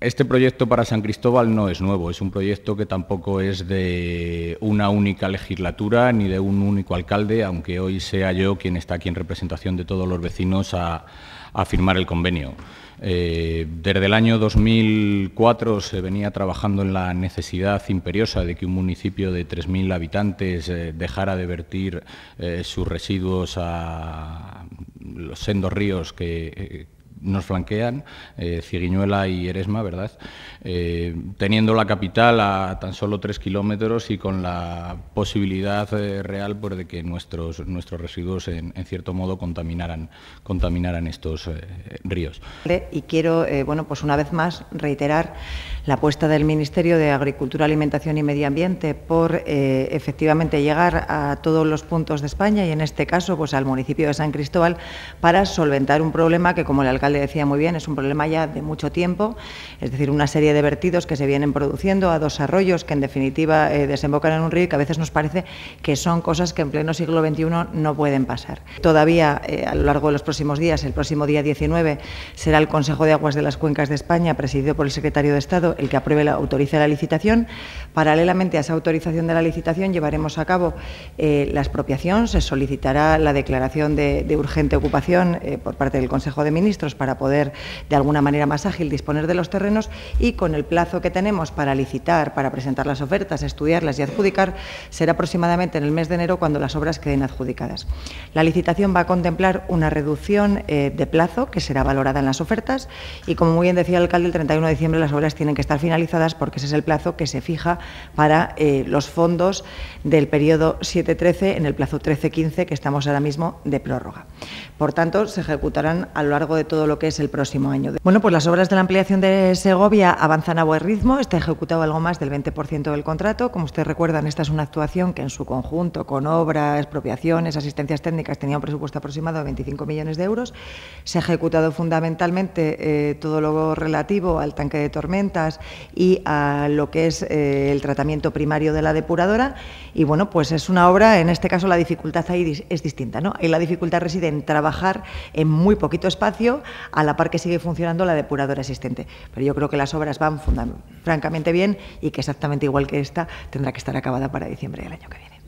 este proyecto para San Cristóbal no es nuevo, es un proyecto que tampoco es de una única legislatura ni de un único alcalde, aunque hoy sea yo quien está aquí en representación de todos los vecinos a, firmar el convenio. Eh, desde el año 2004 se venía trabajando en la necesidad imperiosa de que un municipio de 3.000 habitantes eh, dejara de vertir eh, sus residuos a los sendos ríos que nos flanquean, eh, Ciguiñuela y Eresma, ¿verdad? Eh, teniendo la capital a tan solo tres kilómetros y con la posibilidad eh, real pues, de que nuestros, nuestros residuos, en, cierto modo, contaminaran, contaminaran estos ríos. Y quiero, bueno, pues una vez más reiterar la apuesta del Ministerio de Agricultura, Alimentación y Medio Ambiente por eh, efectivamente llegar a todos los puntos de España y en este caso pues al municipio de San Cristóbal para solventar un problema que como el alcalde decía muy bien es un problema ya de mucho tiempo, es decir, una serie de vertidos que se vienen produciendo a dos arroyos que en definitiva eh, desembocan en un río y que a veces nos parece que son cosas que en pleno siglo XXI no pueden pasar. Todavía eh, a lo largo de los próximos días, el próximo día 19 será el Consejo de Aguas de las Cuencas de España presidido por el secretario de Estado el que apruebe, la, autorice la licitación. Paralelamente a esa autorización de la licitación llevaremos a cabo eh, la expropiación, se solicitará la declaración de, urgente ocupación eh, por parte del Consejo de Ministros para poder, de alguna manera más ágil, disponer de los terrenos y con el plazo que tenemos para licitar, para presentar las ofertas, estudiarlas y adjudicar, será aproximadamente en el mes de enero cuando las obras queden adjudicadas. La licitación va a contemplar una reducción eh, de plazo que será valorada en las ofertas y, como muy bien decía el alcalde, el 31 de diciembre las obras tienen que estar finalizadas porque ese es el plazo que se fija para eh, los fondos del periodo 7-13 en el plazo 13-15 que estamos ahora mismo de prórroga. Por tanto, se ejecutarán a lo largo de todo lo que es el próximo año. Bueno, pues las obras de la ampliación de Segovia avanzan a buen ritmo. Está ejecutado algo más del 20% del contrato. Como ustedes recuerdan, esta es una actuación que en su conjunto, con obras, expropiaciones, asistencias técnicas, tenía un presupuesto aproximado de 25 millones de euros. Se ha ejecutado fundamentalmente eh, todo lo relativo al tanque de tormentas, y a lo que es eh, el tratamiento primario de la depuradora. Y bueno, pues es una obra, en este caso la dificultad ahí es distinta, ¿no? y la dificultad reside en trabajar en muy poquito espacio, a la par que sigue funcionando la depuradora existente. Pero yo creo que las obras van francamente bien y que exactamente igual que esta tendrá que estar acabada para diciembre del año que viene.